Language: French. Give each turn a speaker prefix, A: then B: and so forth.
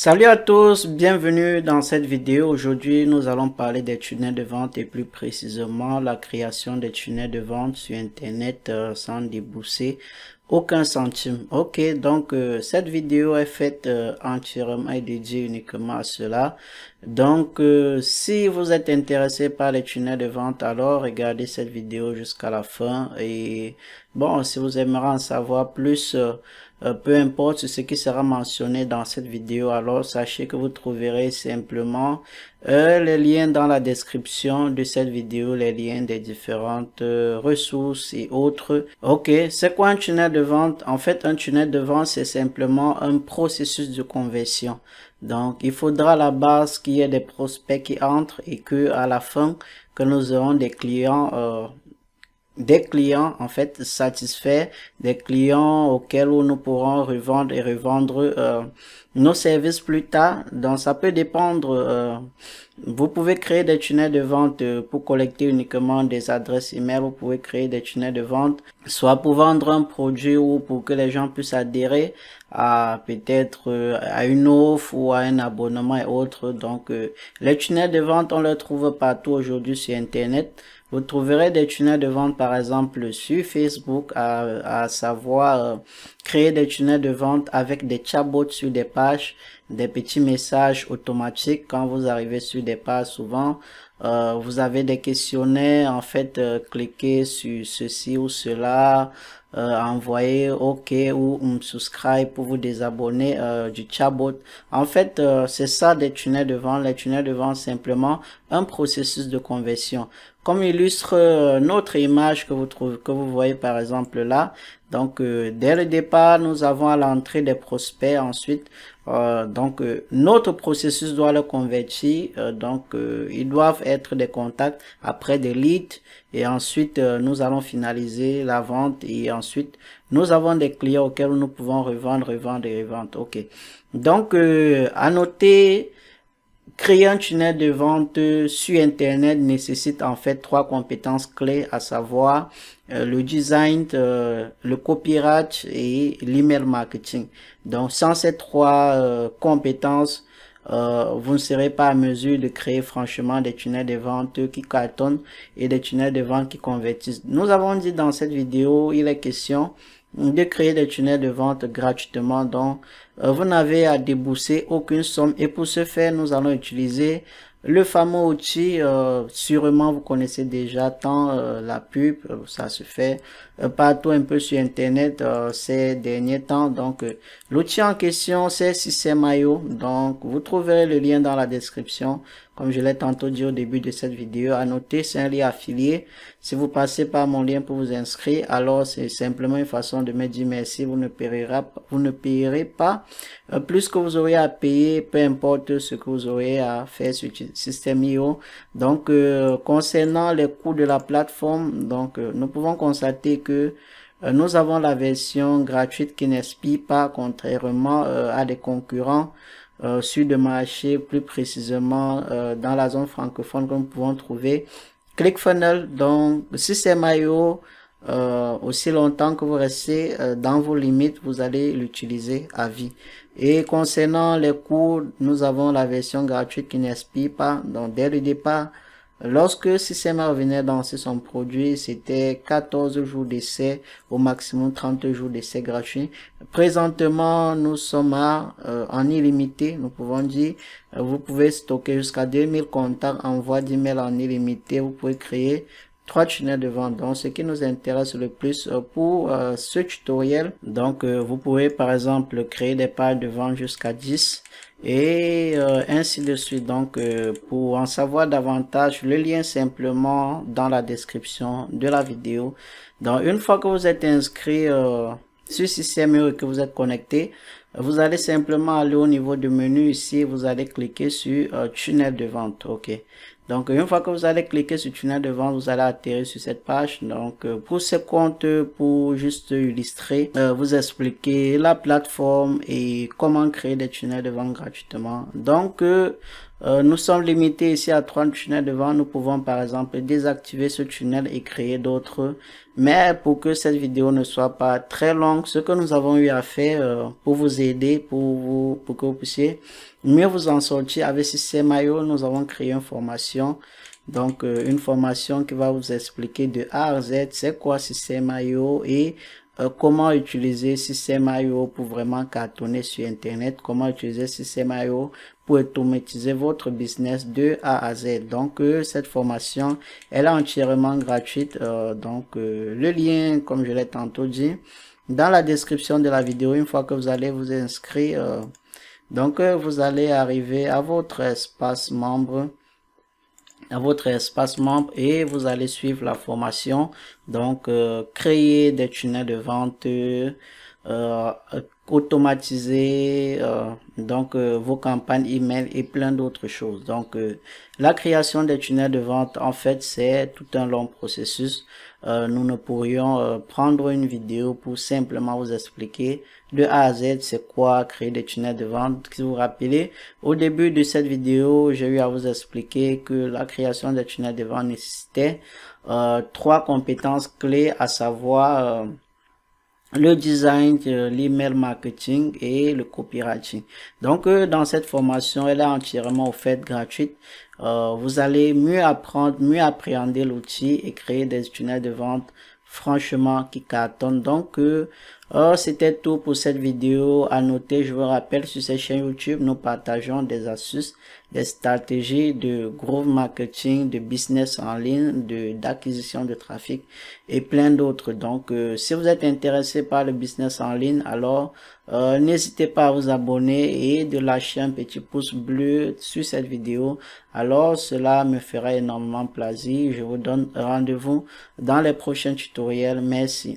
A: Salut à tous, bienvenue dans cette vidéo. Aujourd'hui, nous allons parler des tunnels de vente et plus précisément la création des tunnels de vente sur Internet euh, sans débousser aucun centime. Ok, donc euh, cette vidéo est faite euh, entièrement et dédiée uniquement à cela. Donc, euh, si vous êtes intéressé par les tunnels de vente, alors regardez cette vidéo jusqu'à la fin. Et bon, si vous aimerez en savoir plus, euh, euh, peu importe ce qui sera mentionné dans cette vidéo, alors sachez que vous trouverez simplement les liens dans la description de cette vidéo, les liens des différentes ressources et autres. Ok, c'est quoi un tunnel de vente En fait, un tunnel de vente, c'est simplement un processus de conversion. Donc, il faudra à la base qu'il y ait des prospects qui entrent et que à la fin, que nous aurons des clients, euh, des clients en fait satisfaits, des clients auxquels nous pourrons revendre et revendre euh, nos services plus tard. Donc, ça peut dépendre euh, vous pouvez créer des tunnels de vente euh, pour collecter uniquement des adresses email. Vous pouvez créer des tunnels de vente, soit pour vendre un produit ou pour que les gens puissent adhérer à peut-être euh, à une offre ou à un abonnement et autres. Donc, euh, les tunnels de vente, on les trouve partout aujourd'hui sur Internet. Vous trouverez des tunnels de vente, par exemple, sur Facebook, à savoir créer des tunnels de vente avec des chatbots sur des pages, des petits messages automatiques quand vous arrivez sur des pages souvent. Euh, vous avez des questionnaires, en fait, euh, cliquez sur ceci ou cela, euh, envoyez OK ou un subscribe pour vous désabonner euh, du chatbot. En fait, c'est ça des tunnels de vente. Les tunnels de vente, simplement un processus de conversion comme illustre euh, notre image que vous trouvez, que vous voyez par exemple là. Donc euh, dès le départ, nous avons à l'entrée des prospects. Ensuite, euh, donc notre processus doit le convertir. donc ils doivent être des contacts après des leads et ensuite nous allons finaliser la vente et ensuite nous avons des clients auxquels nous pouvons revendre, revendre et revendre. Ok. Donc à noter Créer un tunnel de vente sur Internet nécessite en fait trois compétences clés, à savoir euh, le design, euh, le copyright et l'email marketing. Donc sans ces trois euh, compétences, vous ne serez pas à mesure de créer franchement des tunnels de vente qui cartonnent et des tunnels de vente qui convertissent. Nous avons dit dans cette vidéo, il est question de créer des tunnels de vente gratuitement. dont euh, vous n'avez à débourser aucune somme et pour ce faire, nous allons utiliser le fameux outil, euh, sûrement vous connaissez déjà tant euh, la pub, euh, ça se fait partout un peu sur internet ces derniers temps. Donc l'outil en question c'est Maillot. Donc vous trouverez le lien dans la description. Comme je l'ai tantôt dit au début de cette vidéo, à noter c'est un lien affilié. Si vous passez par mon lien pour vous inscrire, alors c'est simplement une façon de me dire merci. Vous ne payerez, vous ne payerez pas plus que vous aurez à payer, peu importe ce que vous aurez à faire sur système IO. Donc, euh, concernant les coûts de la plateforme, donc euh, nous pouvons constater que euh, nous avons la version gratuite qui n'expire pas contrairement à des concurrents sur le marché, plus précisément dans la zone francophone que nous pouvons trouver. Clickfunnel, donc système IO euh, aussi longtemps que vous restez euh, dans vos limites, vous allez l'utiliser à vie. Et concernant les cours, nous avons la version gratuite qui n'expire pas. Donc, dès le départ, lorsque Systema venait danser son produit, c'était 14 jours d'essai, au maximum 30 jours d'essai gratuit. Présentement, nous sommes à, euh, en illimité, nous pouvons dire. Vous pouvez stocker jusqu'à 2000 contacts, envoi d'email en illimité. Vous pouvez créer trois tunnels de vente. Donc, ce qui nous intéresse le plus euh, pour euh, ce tutoriel. Donc, euh, vous pouvez par exemple créer des pages de vente jusqu'à 10 et ainsi de suite. Donc, pour en savoir davantage, le lien simplement dans la description de la vidéo. Donc, une fois que vous êtes inscrit sur système e et que vous êtes connecté, vous allez simplement aller au niveau du menu ici, vous allez cliquer sur tunnel de vente. OK. Donc, une fois que vous allez cliquer sur tunnel de vente, vous allez atterrir sur cette page. Donc, euh, pour ce compte, pour juste illustrer, euh, vous expliquer la plateforme et comment créer des tunnels de vente gratuitement. Donc, euh, nous sommes limités ici à 30 tunnels de vente. Nous pouvons par exemple désactiver ce tunnel et créer d'autres. Mais pour que cette vidéo ne soit pas très longue, ce que nous avons eu à faire pour vous aider, pour, vous, pour que vous puissiez mieux vous en sortir avec maillot nous avons créé une formation. Donc, euh, une formation qui va vous expliquer de A à Z, c'est quoi maillot et euh, comment utiliser maillot pour vraiment cartonner sur Internet, comment utiliser maillot pour automatiser votre business de A à Z. Donc, euh, cette formation, elle est entièrement gratuite. donc, le lien, comme je l'ai tantôt dit, dans la description de la vidéo, une fois que vous allez vous inscrire, donc, euh, vous allez arriver à votre espace membre à votre espace membre et vous allez suivre la formation donc euh, créer des tunnels de vente euh, euh, automatiser euh, donc euh, vos campagnes email et plein d'autres choses. Donc la création des tunnels de vente en fait c'est tout un long processus. nous ne pourrions prendre une vidéo pour simplement vous expliquer de A à Z c'est quoi créer des tunnels de vente. Si vous vous rappelez, au début de cette vidéo, j'ai eu à vous expliquer que la création des tunnels de vente nécessitait trois compétences clés, à savoir le design, euh, l'email marketing et le copywriting. Donc, euh, dans cette formation, elle est entièrement offerte gratuite. Euh, vous allez mieux apprendre, mieux appréhender l'outil et créer des tunnels de vente franchement qui cartonnent. Donc, Or, c'était tout pour cette vidéo. À noter, je vous rappelle, sur cette chaîne YouTube, nous partageons des astuces, des stratégies de gros marketing, de business en ligne, de d'acquisition de trafic et plein d'autres. Donc, euh, si vous êtes intéressé par le business en ligne, alors euh, n'hésitez pas à vous abonner et de lâcher un petit pouce bleu sur cette vidéo. Alors, cela me fera énormément plaisir. Je vous donne rendez-vous dans les prochains tutoriels. Merci.